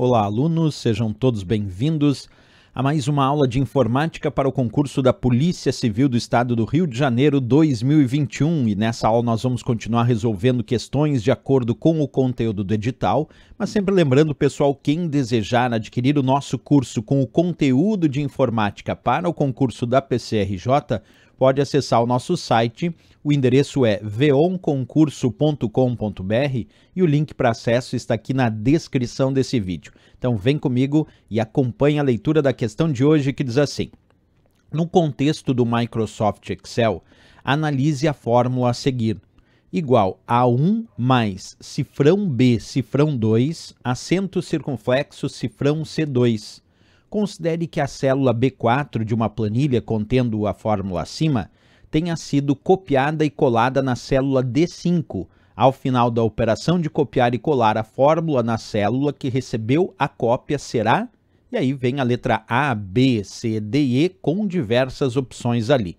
Olá, alunos, sejam todos bem-vindos a mais uma aula de informática para o concurso da Polícia Civil do Estado do Rio de Janeiro 2021. E nessa aula nós vamos continuar resolvendo questões de acordo com o conteúdo do edital, mas sempre lembrando, pessoal, quem desejar adquirir o nosso curso com o conteúdo de informática para o concurso da PCRJ, pode acessar o nosso site. O endereço é veonconcurso.com.br e o link para acesso está aqui na descrição desse vídeo. Então vem comigo e acompanhe a leitura da questão de hoje que diz assim: No contexto do Microsoft Excel, analise a fórmula a seguir igual a 1 mais cifrão B, cifrão 2, acento circunflexo, cifrão C2 considere que a célula B4 de uma planilha contendo a fórmula acima tenha sido copiada e colada na célula D5, ao final da operação de copiar e colar a fórmula na célula que recebeu a cópia será, e aí vem a letra A, B, C, D e E com diversas opções ali.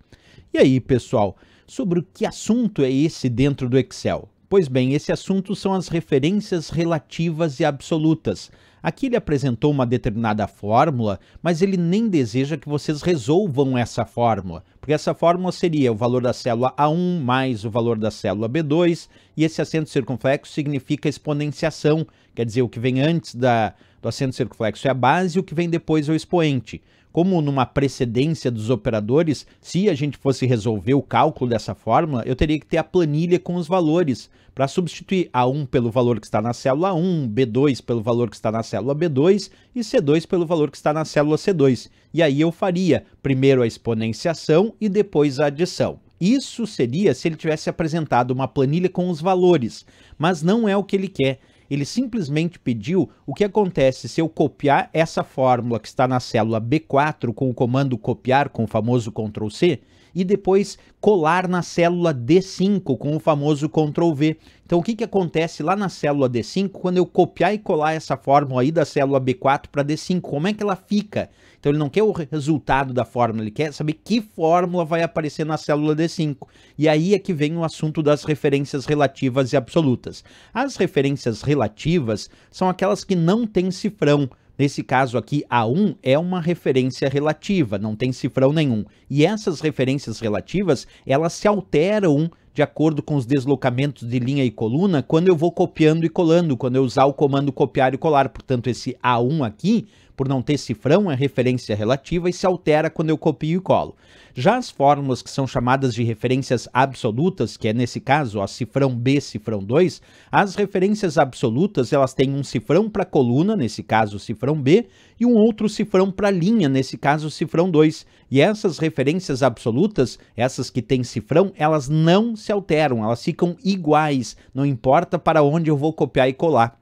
E aí, pessoal, sobre que assunto é esse dentro do Excel? Pois bem, esse assunto são as referências relativas e absolutas, Aqui ele apresentou uma determinada fórmula, mas ele nem deseja que vocês resolvam essa fórmula, porque essa fórmula seria o valor da célula A1 mais o valor da célula B2, e esse acento circunflexo significa exponenciação, quer dizer, o que vem antes da, do assento circunflexo é a base e o que vem depois é o expoente. Como numa precedência dos operadores, se a gente fosse resolver o cálculo dessa fórmula, eu teria que ter a planilha com os valores para substituir A1 pelo valor que está na célula 1, B2 pelo valor que está na célula B2 e C2 pelo valor que está na célula C2. E aí eu faria primeiro a exponenciação e depois a adição. Isso seria se ele tivesse apresentado uma planilha com os valores, mas não é o que ele quer. Ele simplesmente pediu o que acontece se eu copiar essa fórmula que está na célula B4 com o comando copiar, com o famoso Ctrl C, e depois colar na célula D5 com o famoso Ctrl V. Então o que, que acontece lá na célula D5 quando eu copiar e colar essa fórmula aí da célula B4 para D5? Como é que ela fica? Então ele não quer o resultado da fórmula, ele quer saber que fórmula vai aparecer na célula D5. E aí é que vem o assunto das referências relativas e absolutas. As referências relativas são aquelas que não têm cifrão. Nesse caso aqui, A1 é uma referência relativa, não tem cifrão nenhum. E essas referências relativas, elas se alteram de acordo com os deslocamentos de linha e coluna quando eu vou copiando e colando, quando eu usar o comando copiar e colar. Portanto, esse A1 aqui por não ter cifrão, é referência relativa e se altera quando eu copio e colo. Já as fórmulas que são chamadas de referências absolutas, que é nesse caso a cifrão B, cifrão 2, as referências absolutas elas têm um cifrão para coluna, nesse caso cifrão B, e um outro cifrão para linha, nesse caso cifrão 2. E essas referências absolutas, essas que têm cifrão, elas não se alteram, elas ficam iguais, não importa para onde eu vou copiar e colar.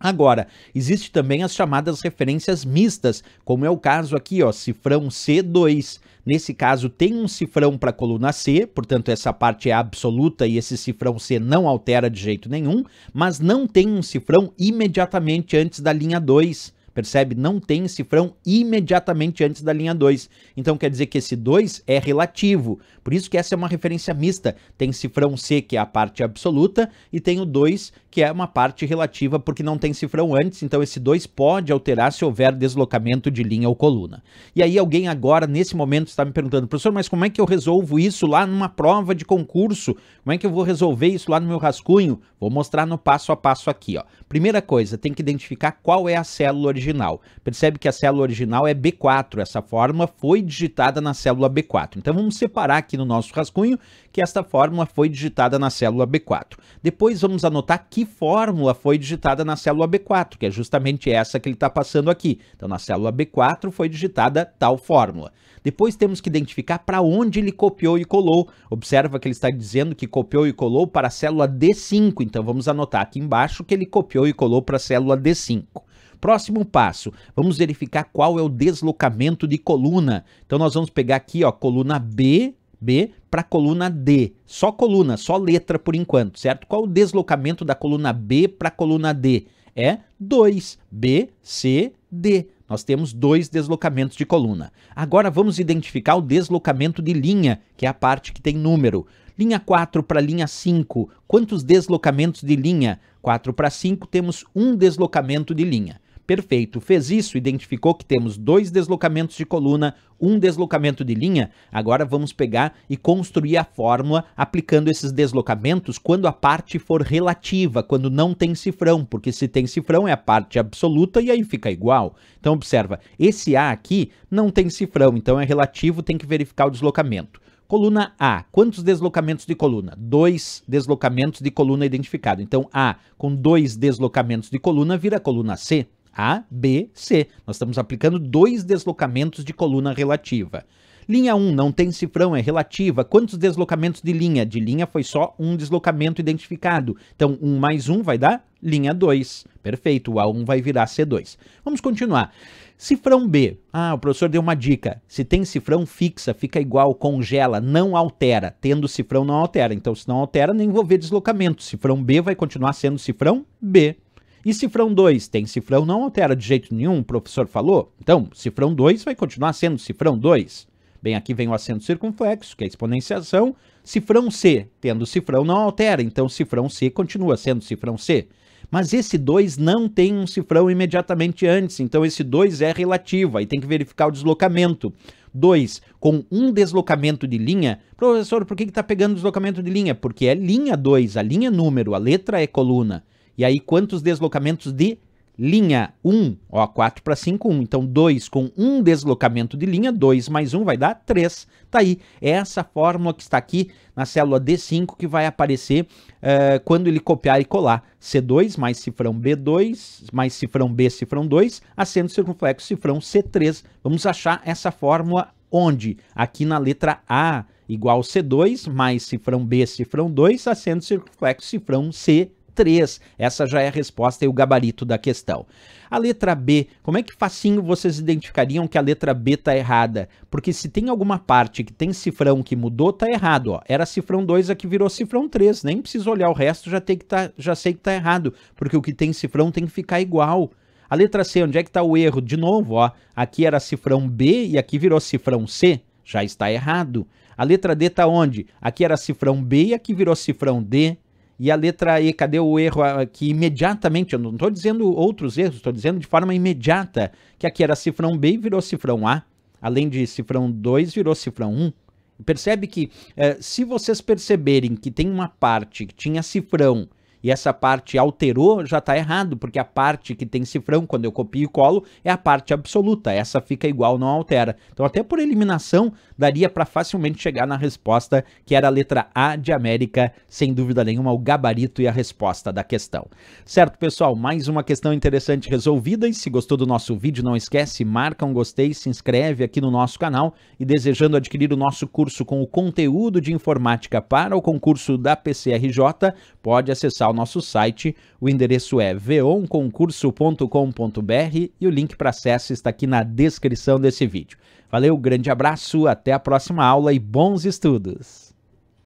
Agora, existe também as chamadas referências mistas, como é o caso aqui, ó, cifrão C2. Nesse caso, tem um cifrão para a coluna C, portanto, essa parte é absoluta e esse cifrão C não altera de jeito nenhum, mas não tem um cifrão imediatamente antes da linha 2. Percebe? Não tem cifrão imediatamente antes da linha 2. Então quer dizer que esse 2 é relativo. Por isso que essa é uma referência mista. Tem cifrão C, que é a parte absoluta, e tem o 2, que é uma parte relativa, porque não tem cifrão antes. Então esse 2 pode alterar se houver deslocamento de linha ou coluna. E aí alguém agora, nesse momento, está me perguntando, professor, mas como é que eu resolvo isso lá numa prova de concurso? Como é que eu vou resolver isso lá no meu rascunho? Vou mostrar no passo a passo aqui. Ó. Primeira coisa, tem que identificar qual é a célula original original. Percebe que a célula original é B4, essa fórmula foi digitada na célula B4. Então vamos separar aqui no nosso rascunho que esta fórmula foi digitada na célula B4. Depois vamos anotar que fórmula foi digitada na célula B4, que é justamente essa que ele está passando aqui. Então na célula B4 foi digitada tal fórmula. Depois temos que identificar para onde ele copiou e colou. Observa que ele está dizendo que copiou e colou para a célula D5, então vamos anotar aqui embaixo que ele copiou e colou para a célula D5. Próximo passo, vamos verificar qual é o deslocamento de coluna. Então nós vamos pegar aqui, ó, coluna B, B para coluna D. Só coluna, só letra por enquanto, certo? Qual o deslocamento da coluna B para coluna D? É 2, B, C, D. Nós temos dois deslocamentos de coluna. Agora vamos identificar o deslocamento de linha, que é a parte que tem número. Linha 4 para linha 5, quantos deslocamentos de linha? 4 para 5 temos um deslocamento de linha. Perfeito, fez isso, identificou que temos dois deslocamentos de coluna, um deslocamento de linha. Agora vamos pegar e construir a fórmula aplicando esses deslocamentos quando a parte for relativa, quando não tem cifrão, porque se tem cifrão é a parte absoluta e aí fica igual. Então observa, esse A aqui não tem cifrão, então é relativo, tem que verificar o deslocamento. Coluna A, quantos deslocamentos de coluna? Dois deslocamentos de coluna identificado. Então, A com dois deslocamentos de coluna vira coluna C. A, B, C. Nós estamos aplicando dois deslocamentos de coluna relativa. Linha 1 não tem cifrão, é relativa. Quantos deslocamentos de linha? De linha foi só um deslocamento identificado. Então, 1 mais 1 vai dar linha 2. Perfeito, o A1 vai virar C2. Vamos continuar. Cifrão B. Ah, o professor deu uma dica. Se tem cifrão fixa, fica igual, congela, não altera. Tendo cifrão, não altera. Então, se não altera, nem vou ver deslocamento. Cifrão B vai continuar sendo cifrão B. E cifrão 2? Tem cifrão, não altera de jeito nenhum, o professor falou. Então, cifrão 2 vai continuar sendo cifrão 2. Bem, aqui vem o acento circunflexo, que é a exponenciação. Cifrão C, tendo cifrão, não altera, então cifrão C continua sendo cifrão C. Mas esse 2 não tem um cifrão imediatamente antes, então esse 2 é relativo, aí tem que verificar o deslocamento. 2. Com um deslocamento de linha, professor, por que está pegando deslocamento de linha? Porque é linha 2, a linha é número, a letra é coluna. E aí, quantos deslocamentos de linha 1, ó, 4 para 5, 1. Então, 2 com 1 deslocamento de linha, 2 mais 1 vai dar 3. Tá aí. É essa fórmula que está aqui na célula D5 que vai aparecer uh, quando ele copiar e colar. C2 mais cifrão B2 mais cifrão B, cifrão 2, acento circunflexo, cifrão C3. Vamos achar essa fórmula onde? Aqui na letra A, igual C2 mais cifrão B, cifrão 2, acento circunflexo, cifrão C3. 3. Essa já é a resposta e o gabarito da questão. A letra B, como é que facinho vocês identificariam que a letra B está errada? Porque se tem alguma parte que tem cifrão que mudou, tá errado, ó. Era cifrão 2 a que virou cifrão 3, nem preciso olhar o resto, já tem que tá, já sei que tá errado, porque o que tem cifrão tem que ficar igual. A letra C, onde é que está o erro? De novo, ó, aqui era cifrão B e aqui virou cifrão C, já está errado. A letra D está onde? Aqui era cifrão B e aqui virou cifrão D, e a letra E, cadê o erro aqui ah, imediatamente? Eu não estou dizendo outros erros, estou dizendo de forma imediata que aqui era cifrão B e virou cifrão A. Além de cifrão 2, virou cifrão 1. Percebe que eh, se vocês perceberem que tem uma parte que tinha cifrão e essa parte alterou, já está errado, porque a parte que tem cifrão, quando eu copio e colo, é a parte absoluta. Essa fica igual, não altera. Então, até por eliminação, daria para facilmente chegar na resposta, que era a letra A de América, sem dúvida nenhuma, o gabarito e a resposta da questão. Certo, pessoal? Mais uma questão interessante resolvida. E se gostou do nosso vídeo, não esquece, marca um gostei, se inscreve aqui no nosso canal e desejando adquirir o nosso curso com o conteúdo de informática para o concurso da PCRJ, pode acessar visitar o nosso site. O endereço é veonconcurso.com.br e o link para acesso está aqui na descrição desse vídeo. Valeu, grande abraço, até a próxima aula e bons estudos!